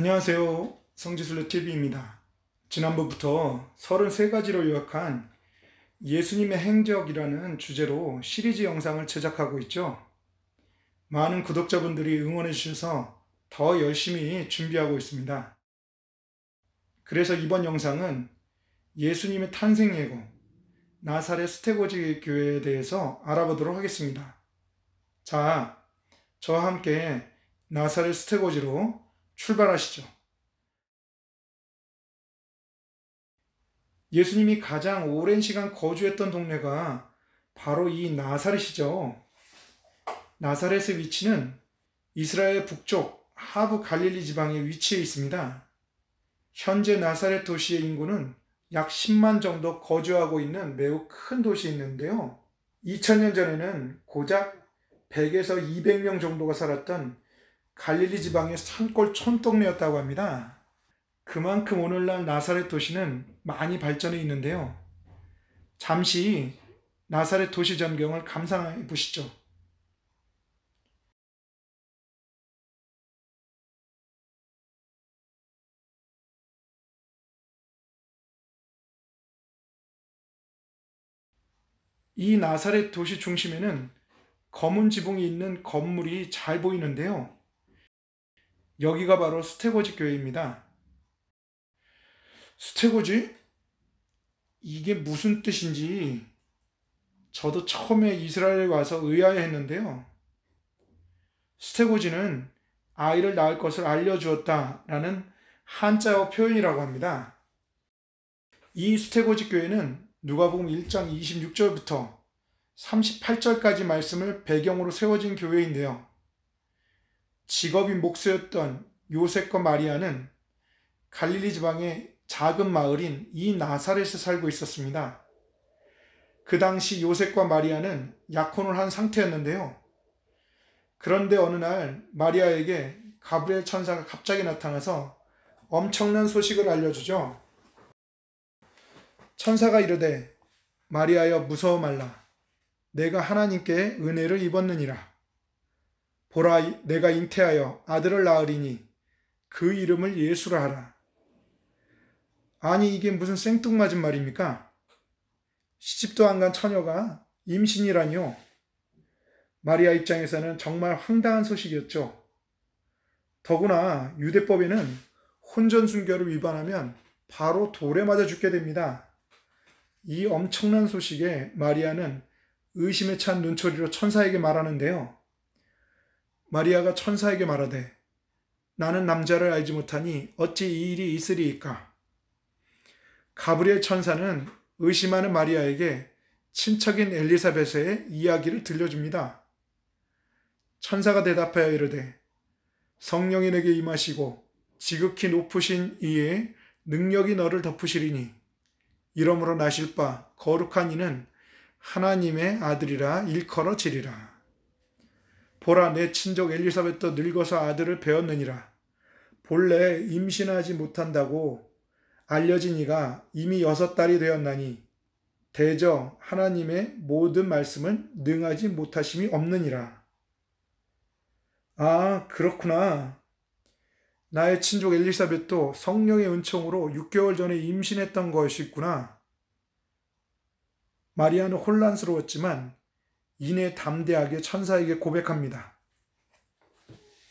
안녕하세요. 성지순례TV입니다. 지난번부터 33가지로 요약한 예수님의 행적이라는 주제로 시리즈 영상을 제작하고 있죠. 많은 구독자분들이 응원해 주셔서 더 열심히 준비하고 있습니다. 그래서 이번 영상은 예수님의 탄생 예고, 나사렛 스테고지 교회에 대해서 알아보도록 하겠습니다. 자, 저와 함께 나사렛 스테고지로 출발하시죠. 예수님이 가장 오랜 시간 거주했던 동네가 바로 이 나사렛이죠. 나사렛의 위치는 이스라엘 북쪽 하부 갈릴리 지방에 위치해 있습니다. 현재 나사렛 도시의 인구는 약 10만 정도 거주하고 있는 매우 큰 도시인데요. 2000년 전에는 고작 100에서 200명 정도가 살았던 갈릴리 지방의 산골 촌동네였다고 합니다. 그만큼 오늘날 나사렛 도시는 많이 발전해 있는데요. 잠시 나사렛 도시 전경을 감상해 보시죠. 이 나사렛 도시 중심에는 검은 지붕이 있는 건물이 잘 보이는데요. 여기가 바로 스테고지 교회입니다. 스테고지? 이게 무슨 뜻인지 저도 처음에 이스라엘에 와서 의아해했는데요. 스테고지는 아이를 낳을 것을 알려주었다라는 한자어 표현이라고 합니다. 이 스테고지 교회는 누가복음 1장 26절부터 38절까지 말씀을 배경으로 세워진 교회인데요. 직업이 목수였던 요셉과 마리아는 갈릴리 지방의 작은 마을인 이 나사렛에 살고 있었습니다. 그 당시 요셉과 마리아는 약혼을 한 상태였는데요. 그런데 어느 날 마리아에게 가브리엘 천사가 갑자기 나타나서 엄청난 소식을 알려주죠. 천사가 이르되 마리아여 무서워 말라 내가 하나님께 은혜를 입었느니라 보라 내가 잉태하여 아들을 낳으리니 그 이름을 예수라 하라. 아니 이게 무슨 생뚱맞은 말입니까? 시집도 안 간 처녀가 임신이라니요. 마리아 입장에서는 정말 황당한 소식이었죠. 더구나 유대법에는 혼전순결을 위반하면 바로 돌에 맞아 죽게 됩니다. 이 엄청난 소식에 마리아는 의심에 찬 눈초리로 천사에게 말하는데요. 마리아가 천사에게 말하되 나는 남자를 알지 못하니 어찌 이 일이 있으리이까? 가브리엘 천사는 의심하는 마리아에게 친척인 엘리사벳의 이야기를 들려줍니다. 천사가 대답하여 이르되 성령이 내게 임하시고 지극히 높으신 이의 능력이 너를 덮으시리니 이러므로 나실 바 거룩한 이는 하나님의 아들이라 일컬어지리라. 보라 내 친족 엘리사벳도 늙어서 아들을 배었느니라. 본래 임신하지 못한다고 알려진 이가 이미 여섯 달이 되었나니 대저 하나님의 모든 말씀은 능하지 못하심이 없느니라. 아 그렇구나. 나의 친족 엘리사벳도 성령의 은총으로 6개월 전에 임신했던 것이 있구나. 마리아는 혼란스러웠지만 이내 담대하게 천사에게 고백합니다.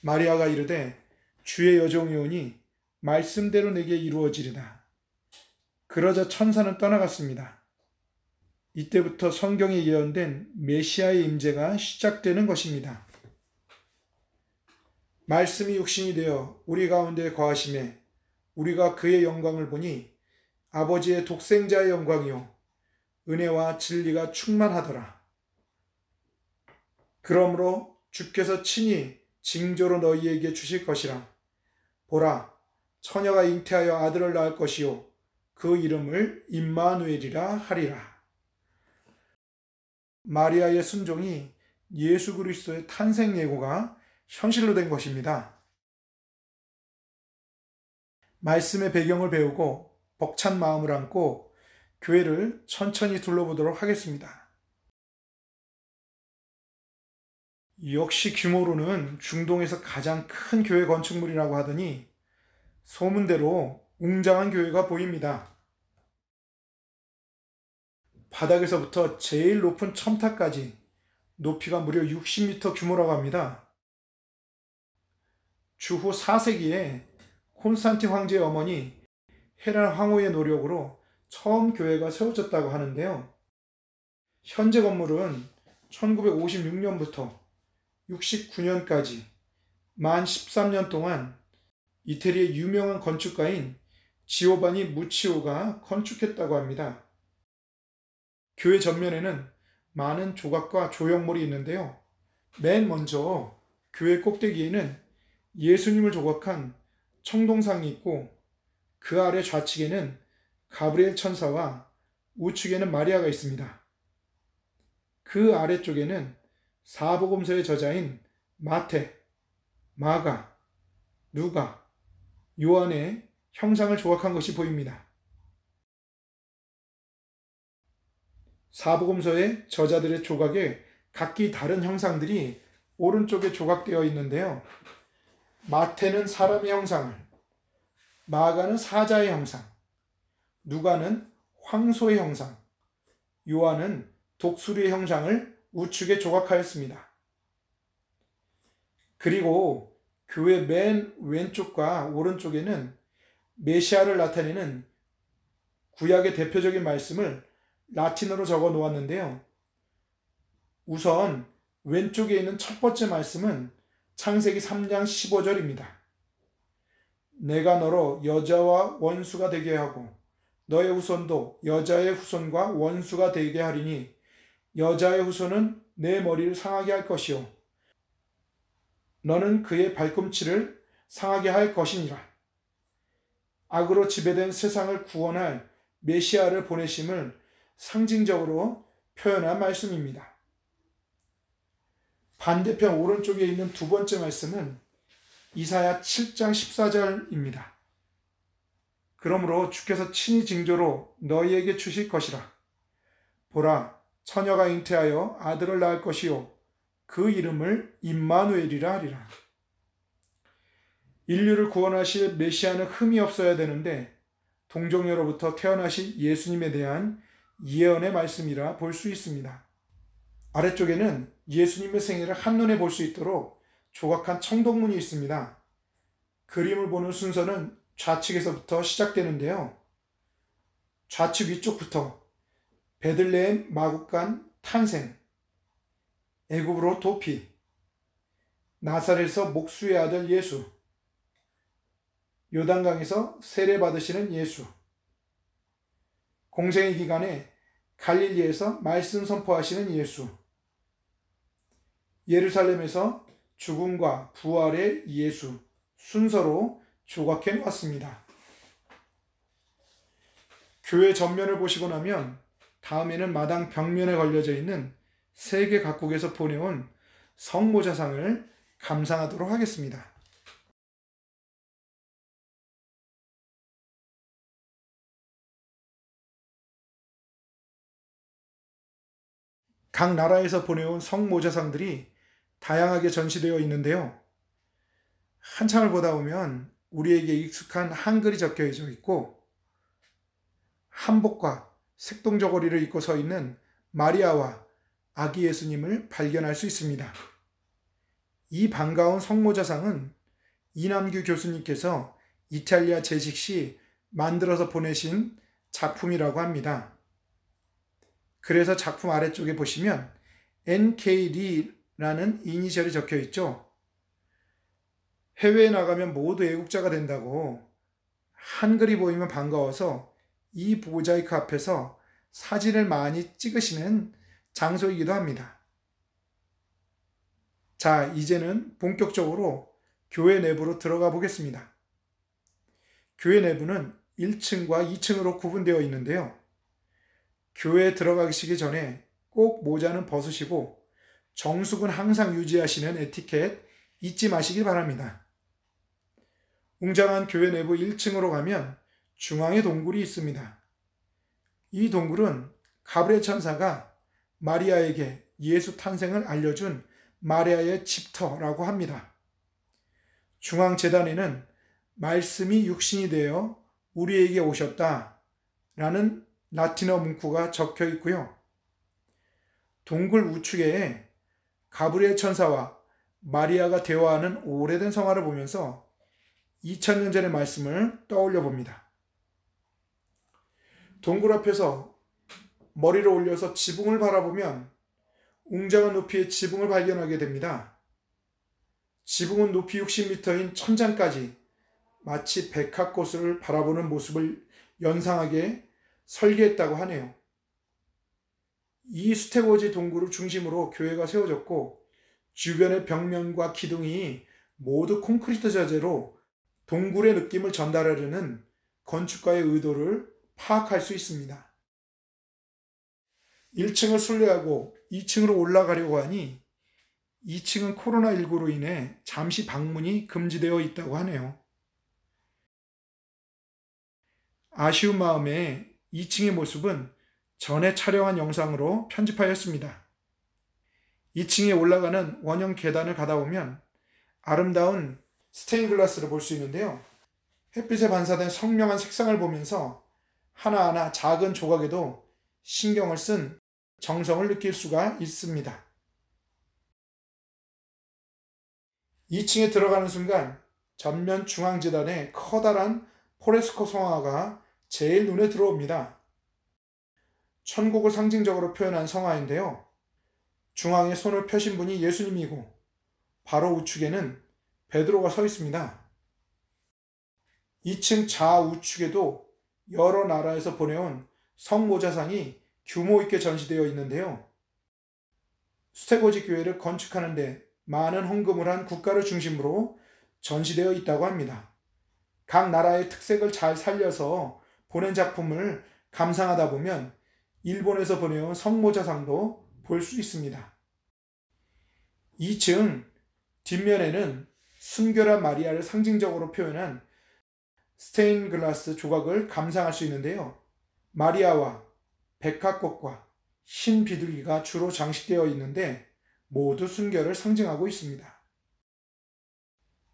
마리아가 이르되 주의 여종이오니 말씀대로 내게 이루어지리다. 그러자 천사는 떠나갔습니다. 이때부터 성경에 예언된 메시아의 임재가 시작되는 것입니다. 말씀이 육신이 되어 우리 가운데 거하심에 우리가 그의 영광을 보니 아버지의 독생자의 영광이요 은혜와 진리가 충만하더라. 그러므로 주께서 친히 징조로 너희에게 주실 것이라. 보라, 처녀가 잉태하여 아들을 낳을 것이요. 그 이름을 임마누엘이라 하리라. 마리아의 순종이 예수 그리스도의 탄생 예고가 현실로 된 것입니다. 말씀의 배경을 배우고 벅찬 마음을 안고 교회를 천천히 둘러보도록 하겠습니다. 역시 규모로는 중동에서 가장 큰 교회 건축물이라고 하더니 소문대로 웅장한 교회가 보입니다. 바닥에서부터 제일 높은 첨탑까지 높이가 무려 60m 규모라고 합니다. 주후 4세기에 콘스탄티 황제의 어머니 헤란 황후의 노력으로 처음 교회가 세워졌다고 하는데요. 현재 건물은 1956년부터 69년까지 만 13년 동안 이태리의 유명한 건축가인 지오바니 무치오가 건축했다고 합니다. 교회 전면에는 많은 조각과 조형물이 있는데요. 맨 먼저 교회 꼭대기에는 예수님을 조각한 청동상이 있고 그 아래 좌측에는 가브리엘 천사와 우측에는 마리아가 있습니다. 그 아래쪽에는 사복음서의 저자인 마태, 마가, 누가, 요한의 형상을 조각한 것이 보입니다. 사복음서의 저자들의 조각에 각기 다른 형상들이 오른쪽에 조각되어 있는데요. 마태는 사람의 형상을, 마가는 사자의 형상, 누가는 황소의 형상, 요한은 독수리의 형상을 우측에 조각하였습니다. 그리고 교회 맨 왼쪽과 오른쪽에는 메시아를 나타내는 구약의 대표적인 말씀을 라틴어로 적어 놓았는데요. 우선 왼쪽에 있는 첫 번째 말씀은 창세기 3장 15절입니다. 내가 너로 여자와 원수가 되게 하고 너의 후손도 여자의 후손과 원수가 되게 하리니 여자의 후손은 내 머리를 상하게 할 것이요. 너는 그의 발꿈치를 상하게 할 것이니라. 악으로 지배된 세상을 구원할 메시아를 보내심을 상징적으로 표현한 말씀입니다. 반대편 오른쪽에 있는 두 번째 말씀은 이사야 7장 14절입니다. 그러므로 주께서 친히 징조로 너희에게 주실 것이라. 보라, 처녀가 잉태하여 아들을 낳을 것이요 그 이름을 임마누엘이라 하리라. 인류를 구원하실 메시아는 흠이 없어야 되는데 동정녀로부터 태어나신 예수님에 대한 예언의 말씀이라 볼 수 있습니다. 아래쪽에는 예수님의 생애를 한눈에 볼 수 있도록 조각한 청동문이 있습니다. 그림을 보는 순서는 좌측에서부터 시작되는데요. 좌측 위쪽부터 베들레헴 마국간 탄생 애굽으로 도피 나사렛에서 목수의 아들 예수 요단강에서 세례받으시는 예수 공생의 기간에 갈릴리에서 말씀 선포하시는 예수 예루살렘에서 죽음과 부활의 예수 순서로 조각해 놓았습니다. 교회 전면을 보시고 나면 다음에는 마당 벽면에 걸려져 있는 세계 각국에서 보내온 성모자상을 감상하도록 하겠습니다. 각 나라에서 보내온 성모자상들이 다양하게 전시되어 있는데요. 한참을 보다 보면 우리에게 익숙한 한글이 적혀져 있고 한복과 색동저고리를 입고 서 있는 마리아와 아기 예수님을 발견할 수 있습니다. 이 반가운 성모자상은 이남규 교수님께서 이탈리아 제식 시 만들어서 보내신 작품이라고 합니다. 그래서 작품 아래쪽에 보시면 NK 리라는 이니셜이 적혀 있죠. 해외에 나가면 모두 애국자가 된다고 한글이 보이면 반가워서 이 모자이크 그 앞에서 사진을 많이 찍으시는 장소이기도 합니다. 자, 이제는 본격적으로 교회 내부로 들어가 보겠습니다. 교회 내부는 1층과 2층으로 구분되어 있는데요. 교회에 들어가시기 전에 꼭 모자는 벗으시고 정수근 항상 유지하시는 에티켓 잊지 마시기 바랍니다. 웅장한 교회 내부 1층으로 가면 중앙에 동굴이 있습니다. 이 동굴은 가브레 천사가 마리아에게 예수 탄생을 알려준 마리아의 집터라고 합니다. 중앙 재단에는 말씀이 육신이 되어 우리에게 오셨다 라는 라틴어 문구가 적혀 있고요. 동굴 우측에 가브리엘 천사와 마리아가 대화하는 오래된 성화를 보면서 2000년 전의 말씀을 떠올려 봅니다. 동굴 앞에서 머리를 올려서 지붕을 바라보면 웅장한 높이의 지붕을 발견하게 됩니다. 지붕은 높이 60m인 천장까지 마치 백합꽃을 바라보는 모습을 연상하게 설계했다고 하네요. 이스태고지 동굴을 중심으로 교회가 세워졌고 주변의 벽면과 기둥이 모두 콘크리트 자재로 동굴의 느낌을 전달하려는 건축가의 의도를 파악할 수 있습니다. 1층을 순례하고 2층으로 올라가려고 하니 2층은 코로나19로 인해 잠시 방문이 금지되어 있다고 하네요. 아쉬운 마음에 2층의 모습은 전에 촬영한 영상으로 편집하였습니다. 2층에 올라가는 원형 계단을 가다 보면 아름다운 스테인글라스를 볼 수 있는데요. 햇빛에 반사된 선명한 색상을 보면서 하나하나 작은 조각에도 신경을 쓴 정성을 느낄 수가 있습니다. 2층에 들어가는 순간 전면 중앙재단의 커다란 포레스코 성화가 제일 눈에 들어옵니다. 천국을 상징적으로 표현한 성화인데요. 중앙에 손을 펴신 분이 예수님이고 바로 우측에는 베드로가 서 있습니다. 2층 좌우측에도 여러 나라에서 보내온 성모자상이 규모 있게 전시되어 있는데요. 수세고지 교회를 건축하는데 많은 헌금을 한 국가를 중심으로 전시되어 있다고 합니다. 각 나라의 특색을 잘 살려서 보낸 작품을 감상하다 보면 일본에서 보내온 성모자상도 볼 수 있습니다. 2층 뒷면에는 순결한 마리아를 상징적으로 표현한 스테인글라스 조각을 감상할 수 있는데요. 마리아와 백합꽃과흰 비둘기가 주로 장식되어 있는데 모두 순결을 상징하고 있습니다.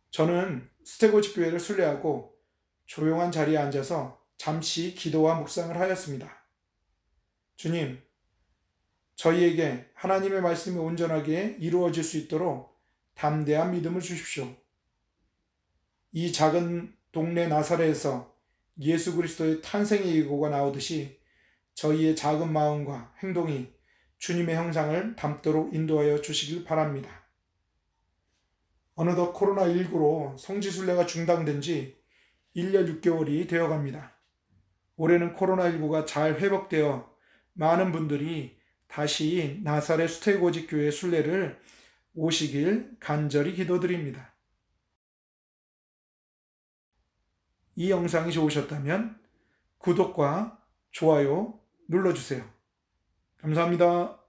저는 스테고집 교회를 순례하고 조용한 자리에 앉아서 잠시 기도와 묵상을 하였습니다. 주님, 저희에게 하나님의 말씀이 온전하게 이루어질 수 있도록 담대한 믿음을 주십시오. 이 작은 동네 나사렛에서 예수 그리스도의 탄생의 예고가 나오듯이 저희의 작은 마음과 행동이 주님의 형상을 담도록 인도하여 주시길 바랍니다. 어느덧 코로나19로 성지순례가 중단된 지 1년 6개월이 되어갑니다. 올해는 코로나19가 잘 회복되어 많은 분들이 다시 나사렛 수테고직 교회 순례를 오시길 간절히 기도드립니다. 이 영상이 좋으셨다면 구독과 좋아요 눌러주세요. 감사합니다.